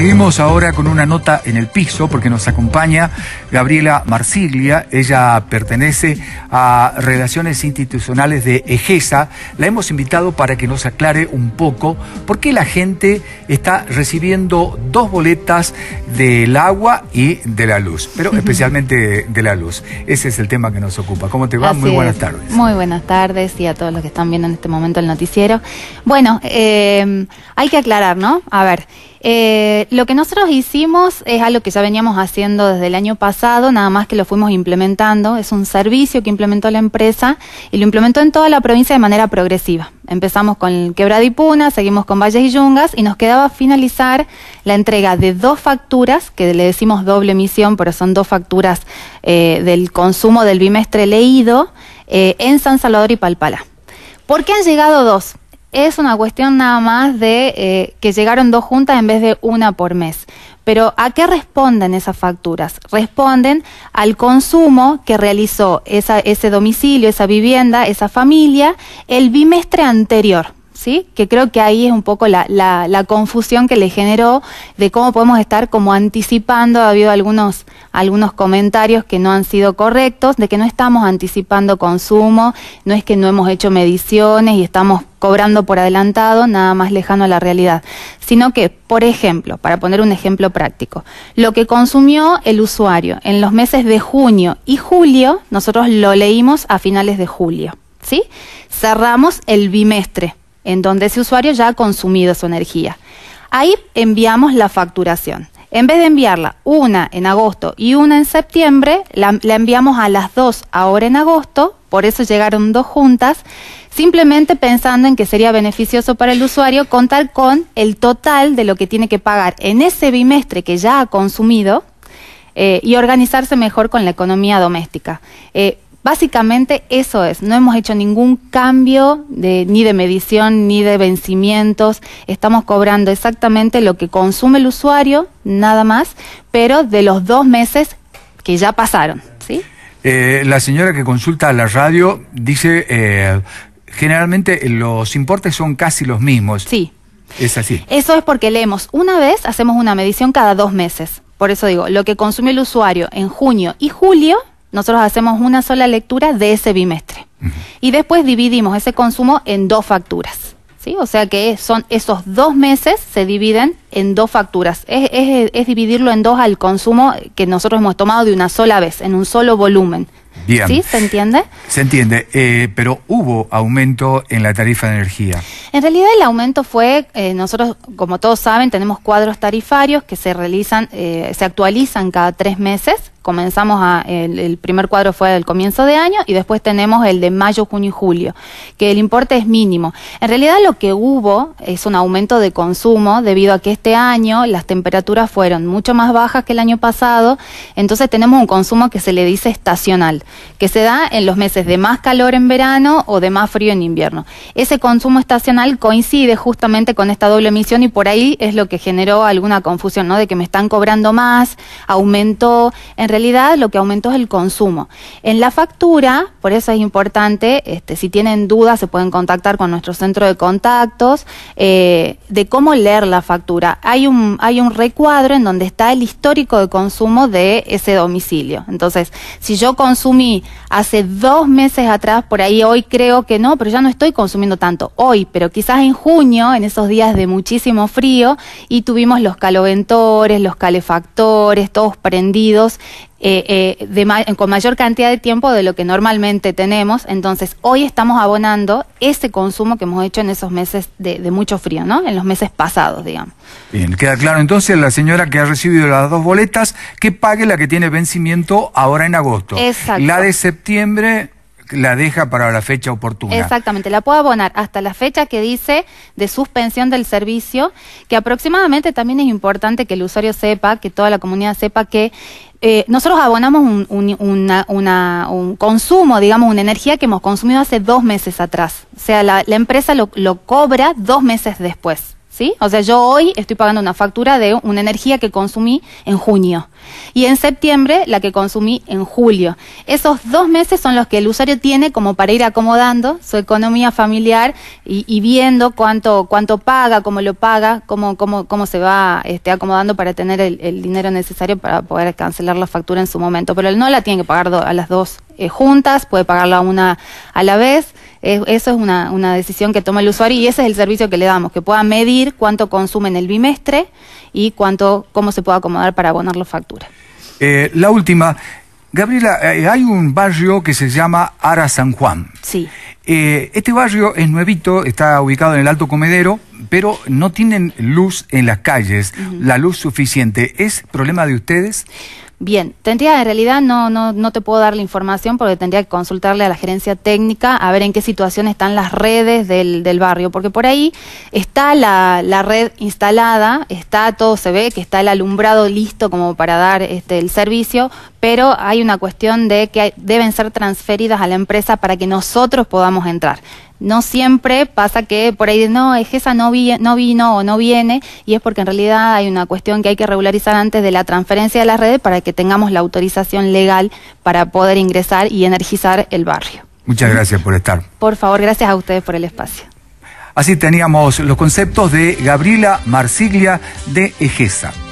seguimos ahora con una nota en el piso porque nos acompaña Gabriela Marsiglia. Ella pertenece a Relaciones Institucionales de EGESA. La hemos invitado para que nos aclare un poco por qué la gente está recibiendo dos boletas del agua y de la luz, pero especialmente de la luz. Ese es el tema que nos ocupa. ¿Cómo te va? muy buenas tardes. Muy buenas tardes y a todos los que están viendo en este momento el noticiero. Bueno, eh, hay que aclarar, ¿no? A ver. Eh, lo que nosotros hicimos es algo que ya veníamos haciendo desde el año pasado, nada más que lo fuimos implementando. Es un servicio que implementó la empresa y lo implementó en toda la provincia de manera progresiva. Empezamos con Puna, seguimos con Valles y Yungas y nos quedaba finalizar la entrega de dos facturas, que le decimos doble emisión, pero son dos facturas eh, del consumo del bimestre leído, eh, en San Salvador y Palpala. ¿Por qué han llegado dos? es una cuestión nada más de eh, que llegaron dos juntas en vez de una por mes. Pero ¿a qué responden esas facturas? Responden al consumo que realizó ese domicilio, esa vivienda, esa familia el bimestre anterior. Que creo que ahí es un poco la, la confusión que le generó de cómo podemos estar como anticipando, ha habido algunos, algunos comentarios que no han sido correctos, de que no estamos anticipando consumo, no es que no hemos hecho mediciones y estamos cobrando por adelantado, nada más lejano a la realidad, sino que, por ejemplo, para poner un ejemplo práctico, lo que consumió el usuario en los meses de junio y julio, nosotros lo leímos a finales de julio, ¿sí? Cerramos el bimestre, en donde ese usuario ya ha consumido su energía. Ahí enviamos la facturación. En vez de enviarla una en agosto y una en septiembre, la, enviamos a las dos ahora en agosto, por eso llegaron dos juntas, simplemente pensando en que sería beneficioso para el usuario contar con el total de lo que tiene que pagar en ese bimestre que ya ha consumido eh, y organizarse mejor con la economía doméstica. Eh, Básicamente eso es, no hemos hecho ningún cambio de, ni de medición ni de vencimientos, estamos cobrando exactamente lo que consume el usuario, nada más, pero de los dos meses que ya pasaron. ¿sí? Eh, la señora que consulta a la radio dice, eh, generalmente los importes son casi los mismos. Sí. Es así. Eso es porque leemos una vez, hacemos una medición cada dos meses. Por eso digo, lo que consume el usuario en junio y julio nosotros hacemos una sola lectura de ese bimestre. Y después dividimos ese consumo en dos facturas. ¿sí? O sea que son esos dos meses se dividen en dos facturas. Es, dividirlo en dos al consumo que nosotros hemos tomado de una sola vez, en un solo volumen. ¿Sí? ¿Se entiende? Se entiende, eh, pero hubo aumento en la tarifa de energía. En realidad el aumento fue, eh, nosotros como todos saben, tenemos cuadros tarifarios que se realizan, eh, se actualizan cada tres meses comenzamos a, el, primer cuadro fue del comienzo de año y después tenemos el de mayo, junio y julio, que el importe es mínimo. En realidad lo que hubo es un aumento de consumo debido a que este año las temperaturas fueron mucho más bajas que el año pasado, entonces tenemos un consumo que se le dice estacional, que se da en los meses de más calor en verano o de más frío en invierno. Ese consumo estacional coincide justamente con esta doble emisión y por ahí es lo que generó alguna confusión, ¿no? De que me están cobrando más, aumentó en realidad lo que aumentó es el consumo. En la factura, por eso es importante, este, si tienen dudas se pueden contactar con nuestro centro de contactos, eh, de cómo leer la factura. Hay un, hay un recuadro en donde está el histórico de consumo de ese domicilio. Entonces, si yo consumí hace dos meses atrás, por ahí hoy creo que no, pero ya no estoy consumiendo tanto hoy, pero quizás en junio, en esos días de muchísimo frío, y tuvimos los caloventores, los calefactores, todos prendidos eh, eh con mayor cantidad de tiempo de lo que normalmente tenemos. Entonces, hoy estamos abonando ese consumo que hemos hecho en esos meses de, de, mucho frío, ¿no? En los meses pasados, digamos. Bien, queda claro entonces la señora que ha recibido las dos boletas que pague la que tiene vencimiento ahora en agosto. Exacto. La de septiembre la deja para la fecha oportuna. Exactamente, la puede abonar hasta la fecha que dice de suspensión del servicio, que aproximadamente también es importante que el usuario sepa, que toda la comunidad sepa que eh, nosotros abonamos un, una, un, consumo, digamos, una energía que hemos consumido hace dos meses atrás. O sea, la, empresa lo cobra dos meses después. O sea, yo hoy estoy pagando una factura de una energía que consumí en junio y en septiembre la que consumí en julio. Esos dos meses son los que el usuario tiene como para ir acomodando su economía familiar y, viendo cuánto, cuánto paga, cómo lo paga, cómo, cómo, cómo se va este, acomodando para tener el, dinero necesario para poder cancelar la factura en su momento. Pero él no la tiene que pagar a las dos eh, juntas, puede pagarla una a la vez eso es una, decisión que toma el usuario y ese es el servicio que le damos, que pueda medir cuánto consume en el bimestre y cuánto, cómo se puede acomodar para abonar las facturas. Eh, la última, Gabriela, eh, hay un barrio que se llama Ara San Juan. Sí. Eh, este barrio es nuevito, está ubicado en el Alto Comedero, pero no tienen luz en las calles, la luz suficiente. ¿Es problema de ustedes? Bien, tendría, en realidad no, no, no te puedo dar la información porque tendría que consultarle a la gerencia técnica a ver en qué situación están las redes del, del barrio, porque por ahí está la, red instalada, está todo, se ve que está el alumbrado listo como para dar este, el servicio, pero hay una cuestión de que deben ser transferidas a la empresa para que nosotros podamos entrar no siempre pasa que por ahí no, Ejesa no, vi, no vino o no viene, y es porque en realidad hay una cuestión que hay que regularizar antes de la transferencia de las redes para que tengamos la autorización legal para poder ingresar y energizar el barrio. Muchas gracias por estar. Por favor, gracias a ustedes por el espacio. Así teníamos los conceptos de Gabriela Marsiglia de Ejesa.